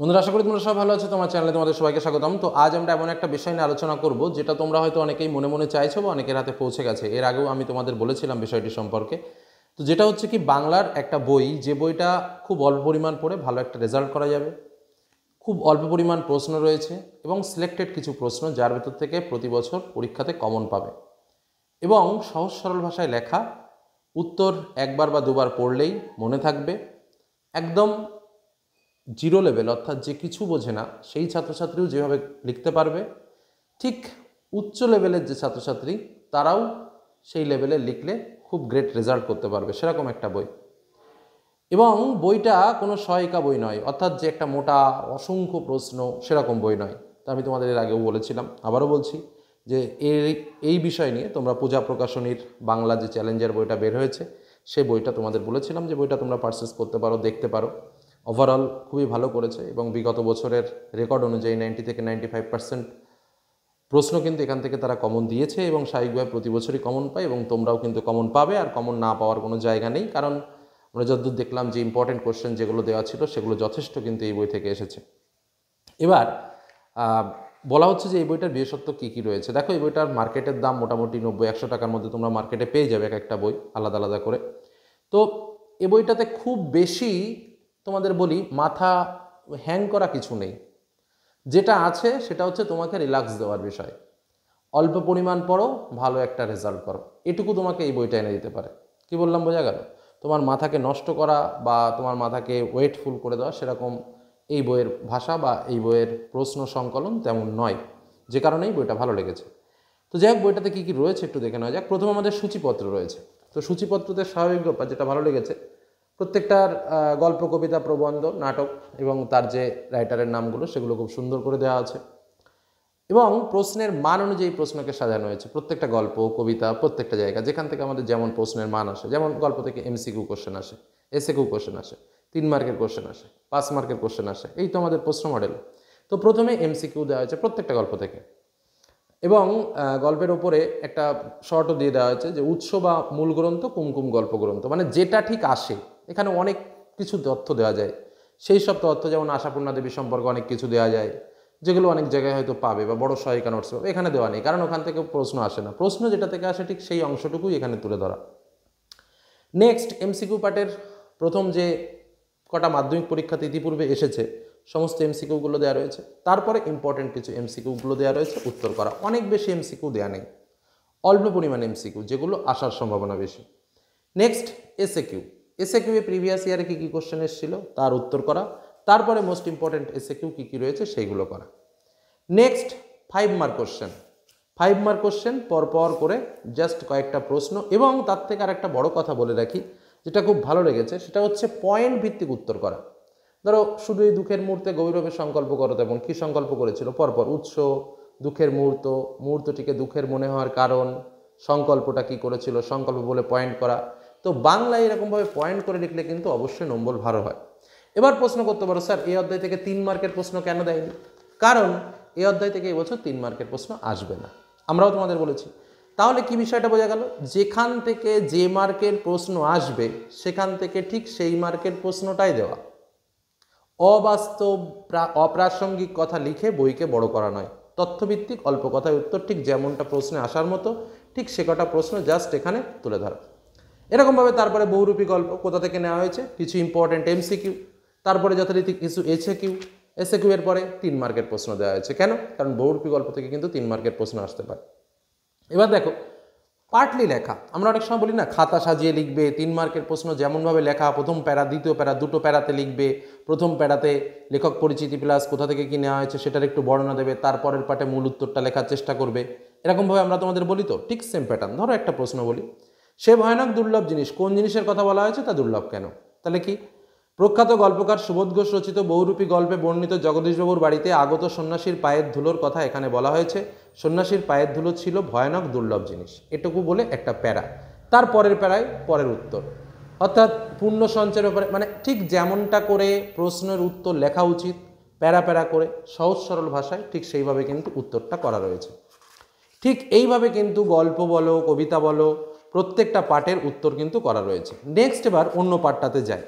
বন্ধুরা আশা করি তোমরা সবাই ভালো আছো তোমার চ্যানেলে তোমাদের সবাইকে স্বাগতম তো আজ আমরা এমন একটা বিষয় নিয়ে আলোচনা করব যেটা তোমরা হয়তো অনেকেই মনে মনে চাইছো বা অনেকের হাতে পৌঁছে গেছে এর আগেও আমি তোমাদের বলেছিলাম বিষয়টি সম্পর্কে তো যেটা হচ্ছে কি বাংলার একটা বই যে বইটা খুব অল্প পরিমাণ পড়ে ভালো একটা রেজাল্ট করা যাবে খুব অল্প পরিমাণ প্রশ্ন রয়েছে এবং সিলেক্টেড কিছু প্রশ্ন যার ভেতর থেকে প্রতি বছর পরীক্ষাতে কমন পাবে এবং সহজ সরল ভাষায় লেখা উত্তর একবার বা দুবার পড়লেই মনে থাকবে একদম জিরো লেভেল অর্থাৎ যে কিছু বোঝে না সেই ছাত্রছাত্রীও যেভাবে লিখতে পারবে ঠিক উচ্চ লেভেলের যে ছাত্রছাত্রী তারাও সেই লেভেলে লিখলে খুব গ্রেট রেজাল্ট করতে পারবে সেরকম একটা বই এবং বইটা কোনো সহায়িকা বই নয় অর্থাৎ যে একটা মোটা অসংখ্য প্রশ্ন সেরকম বই নয় তা আমি তোমাদের এর আগেও বলেছিলাম আবারও বলছি যে এই এই বিষয় নিয়ে তোমরা পূজা প্রকাশনীর বাংলা যে চ্যালেঞ্জের বইটা বের হয়েছে সেই বইটা তোমাদের বলেছিলাম যে বইটা তোমরা পারচেস করতে পারো দেখতে পারো ওভারঅল খুবই ভালো করেছে এবং বিগত বছরের রেকর্ড অনুযায়ী নাইনটি থেকে নাইনটি ফাইভ পার্সেন্ট প্রশ্ন কিন্তু এখান থেকে তারা কমন দিয়েছে এবং স্বাভাবিকভাবে প্রতি বছরই কমন পায় এবং তোমরাও কিন্তু কমন পাবে আর কমন না পাওয়ার কোনো জায়গা নেই কারণ আমরা যতদূর দেখলাম যে ইম্পর্টেন্ট কোশ্চেন যেগুলো দেওয়া ছিল সেগুলো যথেষ্ট কিন্তু এই বই থেকে এসেছে এবার বলা হচ্ছে যে এই বইটার বিশেষত্ব কী কী রয়েছে দেখো এই বইটার মার্কেটের দাম মোটামুটি নব্বই একশো টাকার মধ্যে তোমরা মার্কেটে পেয়ে যাবে এক একটা বই আলাদা আলাদা করে তো এ বইটাতে খুব বেশি তোমাদের বলি মাথা হ্যাং করা কিছু নেই যেটা আছে সেটা হচ্ছে তোমাকে রিল্যাক্স দেওয়ার বিষয় অল্প পরিমাণ পড়ো ভালো একটা রেজাল্ট করো এটুকু তোমাকে এই বইটা এনে দিতে পারে কি বললাম বোঝা গেল তোমার মাথাকে নষ্ট করা বা তোমার মাথাকে ওয়েটফুল করে দেওয়া সেরকম এই বইয়ের ভাষা বা এই বইয়ের প্রশ্ন সংকলন তেমন নয় যে কারণেই বইটা ভালো লেগেছে তো যাই হোক বইটাতে কী কী রয়েছে একটু দেখে নেওয়া যাক প্রথম আমাদের সূচিপত্র রয়েছে তো সূচিপত্রতে স্বাভাবিক ব্যাপার যেটা ভালো লেগেছে প্রত্যেকটার গল্প কবিতা প্রবন্ধ নাটক এবং তার যে রাইটারের নামগুলো সেগুলো খুব সুন্দর করে দেওয়া আছে এবং প্রশ্নের মান অনুযায়ী প্রশ্নকে সাজানো হয়েছে প্রত্যেকটা গল্প কবিতা প্রত্যেকটা জায়গা যেখান থেকে আমাদের যেমন প্রশ্নের মান আসে যেমন গল্প থেকে কিউ কোশ্চেন আসে কিউ কোশ্চেন আসে তিন মার্কের কোশ্চেন আসে পাঁচ মার্কের কোশ্চেন আসে এই তো আমাদের প্রশ্ন মডেল তো প্রথমে কিউ দেওয়া হয়েছে প্রত্যেকটা গল্প থেকে এবং গল্পের ওপরে একটা শর্টও দিয়ে দেওয়া হয়েছে যে উৎস বা মূল গ্রন্থ কুমকুম গল্প গ্রন্থ মানে যেটা ঠিক আসে এখানে অনেক কিছু তথ্য দেওয়া যায় সেই সব তথ্য যেমন আশাপূর্ণা দেবী সম্পর্কে অনেক কিছু দেওয়া যায় যেগুলো অনেক জায়গায় হয়তো পাবে বা বড় সহায়িকা নোটস পাবে এখানে দেওয়া নেই কারণ ওখান থেকে প্রশ্ন আসে না প্রশ্ন যেটা থেকে আসে ঠিক সেই অংশটুকুই এখানে তুলে ধরা নেক্সট এমসিকিউ পার্টের প্রথম যে কটা মাধ্যমিক পরীক্ষাতে ইতিপূর্বে এসেছে সমস্ত এমসিকিউগুলো দেওয়া রয়েছে তারপরে ইম্পর্ট্যান্ট কিছু এমসিকিউগুলো দেওয়া রয়েছে উত্তর করা অনেক বেশি এমসিকিউ দেওয়া নেই অল্প পরিমাণ এমসিকিউ যেগুলো আসার সম্ভাবনা বেশি নেক্সট এসএ কিউ এসে কিউয়ে প্রিভিয়াস ইয়ারে কী কী কোশ্চেন এসেছিল তার উত্তর করা তারপরে মোস্ট ইম্পর্ট্যান্ট এসে কিউ কী কী রয়েছে সেইগুলো করা next five mark question five mark question পরপর করে জাস্ট কয়েকটা প্রশ্ন এবং তার থেকে আর একটা বড় কথা বলে রাখি যেটা খুব ভালো লেগেছে সেটা হচ্ছে পয়েন্ট ভিত্তিক উত্তর করা ধরো শুধু এই দুঃখের মুহূর্তে গভীরভাবে সংকল্প করো তেমন কী সংকল্প করেছিল পরপর উৎস দুঃখের মুহূর্ত মুহূর্তটিকে দুঃখের মনে হওয়ার কারণ সংকল্পটা কি করেছিল সংকল্প বলে পয়েন্ট করা তো বাংলায় এরকমভাবে পয়েন্ট করে লিখলে কিন্তু অবশ্যই নম্বর ভালো হয় এবার প্রশ্ন করতে পারো স্যার এই অধ্যায় থেকে তিন মার্কের প্রশ্ন কেন দেয়নি কারণ এই অধ্যায় থেকে এবছর তিন মার্কের প্রশ্ন আসবে না আমরাও তোমাদের বলেছি তাহলে কি বিষয়টা বোঝা গেল যেখান থেকে যে মার্কের প্রশ্ন আসবে সেখান থেকে ঠিক সেই মার্কের প্রশ্নটাই দেওয়া অবাস্তব অপ্রাসঙ্গিক কথা লিখে বইকে বড় করা নয় তথ্যভিত্তিক অল্প কথায় উত্তর ঠিক যেমনটা প্রশ্নে আসার মতো ঠিক সে কটা প্রশ্ন জাস্ট এখানে তুলে ধরা এরকমভাবে তারপরে বহুরূপী গল্প কোথা থেকে নেওয়া হয়েছে কিছু ইম্পর্টেন্ট এমসিকিউ তারপরে যথারীতি কিছু এসে কিউ এসে কিউ এর পরে তিন মার্কের প্রশ্ন দেওয়া হয়েছে কেন কারণ বহুরূপী গল্প থেকে কিন্তু তিন মার্কের প্রশ্ন আসতে পারে এবার দেখো পার্টলি লেখা আমরা অনেক সময় বলি না খাতা সাজিয়ে লিখবে তিন মার্কের প্রশ্ন যেমনভাবে লেখা প্রথম প্যারা দ্বিতীয় প্যারা দুটো প্যারাতে লিখবে প্রথম প্যারাতে লেখক পরিচিতি প্লাস কোথা থেকে কী নেওয়া হয়েছে সেটার একটু বর্ণনা দেবে তারপরের পাটে মূল উত্তরটা লেখার চেষ্টা করবে এরকমভাবে আমরা তোমাদের বলি তো ঠিক সেম প্যাটার্ন ধরো একটা প্রশ্ন বলি সে ভয়ানক দুর্লভ জিনিস কোন জিনিসের কথা বলা হয়েছে তা দুর্লভ কেন তাহলে কি প্রখ্যাত গল্পকার সুবোধ ঘোষ রচিত বহুরূপী গল্পে বর্ণিত জগদীশবাবুর বাড়িতে আগত সন্ন্যাসীর পায়ের ধুলোর কথা এখানে বলা হয়েছে সন্ন্যাসীর পায়ের ধুলো ছিল ভয়ানক দুর্লভ জিনিস এটুকু বলে একটা প্যারা তার পরের প্যারায় পরের উত্তর অর্থাৎ পূর্ণ সঞ্চয়ের ব্যাপারে মানে ঠিক যেমনটা করে প্রশ্নের উত্তর লেখা উচিত প্যারা প্যারা করে সহজ সরল ভাষায় ঠিক সেইভাবে কিন্তু উত্তরটা করা রয়েছে ঠিক এইভাবে কিন্তু গল্প বলো কবিতা বলো প্রত্যেকটা পার্টের উত্তর কিন্তু করা রয়েছে নেক্সট এবার অন্য পার্টটাতে যাই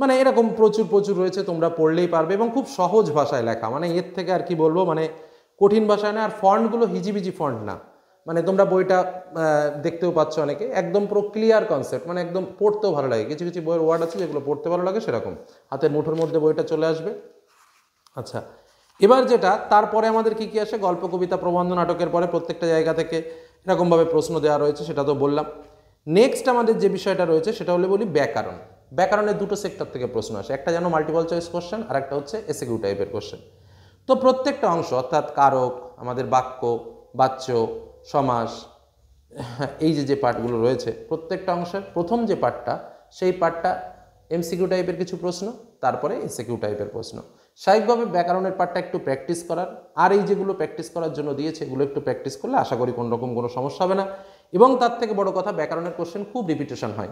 মানে এরকম প্রচুর প্রচুর রয়েছে তোমরা পড়লেই পারবে এবং খুব সহজ ভাষায় লেখা মানে এর থেকে আর কি বলবো মানে কঠিন ভাষায় না আর ফন্টগুলো হিজিবিজি ফন্ট না মানে তোমরা বইটা দেখতেও পাচ্ছ অনেকে একদম পুরো ক্লিয়ার কনসেপ্ট মানে একদম পড়তেও ভালো লাগে কিছু কিছু বইয়ের ওয়ার্ড আছে যেগুলো পড়তে ভালো লাগে সেরকম হাতের মুঠোর মধ্যে বইটা চলে আসবে আচ্ছা এবার যেটা তারপরে আমাদের কি কি আসে গল্প কবিতা প্রবন্ধ নাটকের পরে প্রত্যেকটা জায়গা থেকে এরকমভাবে প্রশ্ন দেওয়া রয়েছে সেটা তো বললাম নেক্সট আমাদের যে বিষয়টা রয়েছে সেটা হলে বলি ব্যাকরণ ব্যাকরণের দুটো সেক্টর থেকে প্রশ্ন আসে একটা যেন মাল্টিপল চয়েস কোশ্চেন আর একটা হচ্ছে এসিকিউ টাইপের কোশ্চেন তো প্রত্যেকটা অংশ অর্থাৎ কারক আমাদের বাক্য বাচ্য সমাস এই যে যে পার্টগুলো রয়েছে প্রত্যেকটা অংশের প্রথম যে পার্টটা সেই পার্টটা এমসিকিউ টাইপের কিছু প্রশ্ন তারপরে এসিকিউ টাইপের প্রশ্ন স্বাভাবিকভাবে ব্যাকরণের পার্টটা একটু প্র্যাকটিস করার আর এই যেগুলো প্র্যাকটিস করার জন্য দিয়েছে এগুলো একটু প্র্যাকটিস করলে আশা করি কোনো রকম কোনো সমস্যা হবে না এবং তার থেকে বড় কথা ব্যাকরণের কোশ্চেন খুব রিপিটেশন হয়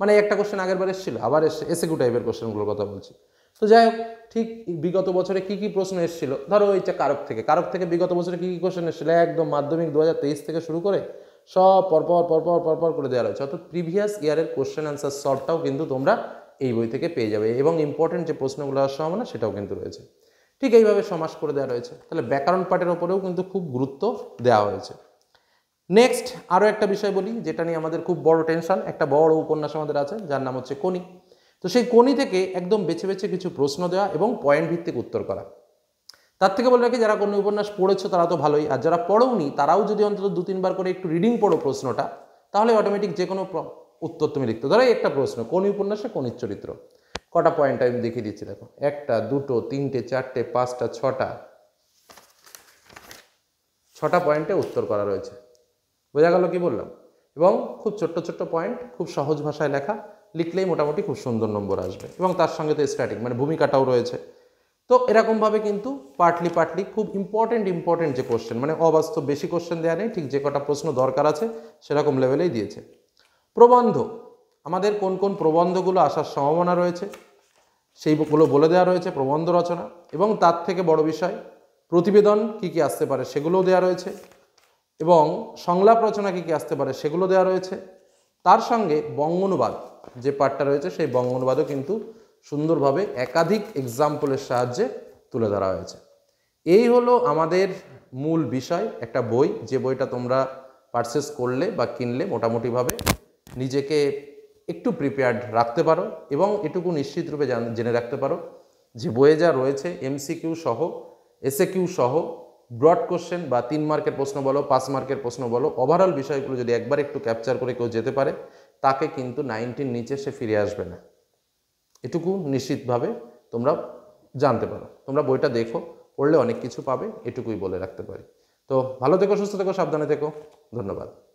মানে একটা কোশ্চেন আগের বার এসেছিল আবার এসে এসেকিউ টাইপের কোশ্চেনগুলোর কথা বলছি তো যাই হোক ঠিক বিগত বছরে কি কি প্রশ্ন এসেছিল ধরো ওইটা কারক থেকে কারক থেকে বিগত বছরে কী কী কোশ্চেন এসেছিল একদম মাধ্যমিক দু থেকে শুরু করে সব পরপর পরপর পরপর করে দেওয়া রয়েছে অর্থাৎ প্রিভিয়াস ইয়ারের কোশ্চেন অ্যান্সার শর্টটাও কিন্তু তোমরা এই বই থেকে পেয়ে যাবে এবং ইম্পর্টেন্ট যে প্রশ্নগুলো আসার সম্ভাবনা সেটাও কিন্তু রয়েছে ঠিক এইভাবে সমাস করে দেওয়া রয়েছে তাহলে ব্যাকরণ পাঠের ওপরেও কিন্তু খুব গুরুত্ব দেওয়া হয়েছে নেক্সট আরও একটা বিষয় বলি যেটা নিয়ে আমাদের খুব বড় টেনশন একটা বড় উপন্যাস আমাদের আছে যার নাম হচ্ছে কোনি তো সেই কোনি থেকে একদম বেছে বেছে কিছু প্রশ্ন দেওয়া এবং পয়েন্ট ভিত্তিক উত্তর করা তার থেকে বলে রাখি যারা কোনো উপন্যাস পড়েছো তারা তো ভালোই আর যারা পড়ো তারাও যদি অন্তত দু তিনবার করে একটু রিডিং পড়ো প্রশ্নটা তাহলে অটোমেটিক যে কোনো উত্তর তুমি লিখতে ধরো একটা প্রশ্ন কোন উপন্যাসে কোন চরিত্র কটা পয়েন্ট আমি দেখিয়ে দিচ্ছি দেখো একটা দুটো তিনটে চারটে পাঁচটা ছটা ছটা পয়েন্টে উত্তর করা রয়েছে বোঝা গেল কি বললাম এবং খুব ছোট্ট ছোট্ট পয়েন্ট খুব সহজ ভাষায় লেখা লিখলেই মোটামুটি খুব সুন্দর নম্বর আসবে এবং তার সঙ্গে তো স্টার্টিং মানে ভূমিকাটাও রয়েছে তো এরকমভাবে কিন্তু পার্টলি পার্টলি খুব ইম্পর্টেন্ট ইম্পর্টেন্ট যে কোশ্চেন মানে অবাস্তব বেশি কোশ্চেন দেওয়া নেই ঠিক যে কটা প্রশ্ন দরকার আছে সেরকম লেভেলেই দিয়েছে প্রবন্ধ আমাদের কোন কোন প্রবন্ধগুলো আসার সম্ভাবনা রয়েছে সেইগুলো বলে দেওয়া রয়েছে প্রবন্ধ রচনা এবং তার থেকে বড় বিষয় প্রতিবেদন কি কি আসতে পারে সেগুলোও দেওয়া রয়েছে এবং সংলাপ রচনা কী কী আসতে পারে সেগুলো দেওয়া রয়েছে তার সঙ্গে বঙ্গনুবাদ যে পাঠটা রয়েছে সেই বঙ্গনুবাদও কিন্তু সুন্দরভাবে একাধিক এক্সাম্পলের সাহায্যে তুলে ধরা হয়েছে এই হলো আমাদের মূল বিষয় একটা বই যে বইটা তোমরা পারচেস করলে বা কিনলে মোটামুটিভাবে নিজেকে একটু প্রিপেয়ার্ড রাখতে পারো এবং এটুকু নিশ্চিত রূপে জেনে রাখতে পারো যে বইয়ে যা রয়েছে এমসিকিউ সহ এসএ কিউ সহ ব্রড কোশ্চেন বা তিন মার্কের প্রশ্ন বলো পাঁচ মার্কের প্রশ্ন বলো ওভারঅল বিষয়গুলো যদি একবার একটু ক্যাপচার করে কেউ যেতে পারে তাকে কিন্তু নাইনটির নিচে সে ফিরে আসবে না এটুকু নিশ্চিতভাবে তোমরা জানতে পারো তোমরা বইটা দেখো পড়লে অনেক কিছু পাবে এটুকুই বলে রাখতে পারি তো ভালো থেকো সুস্থ থেকো সাবধানে থেকো ধন্যবাদ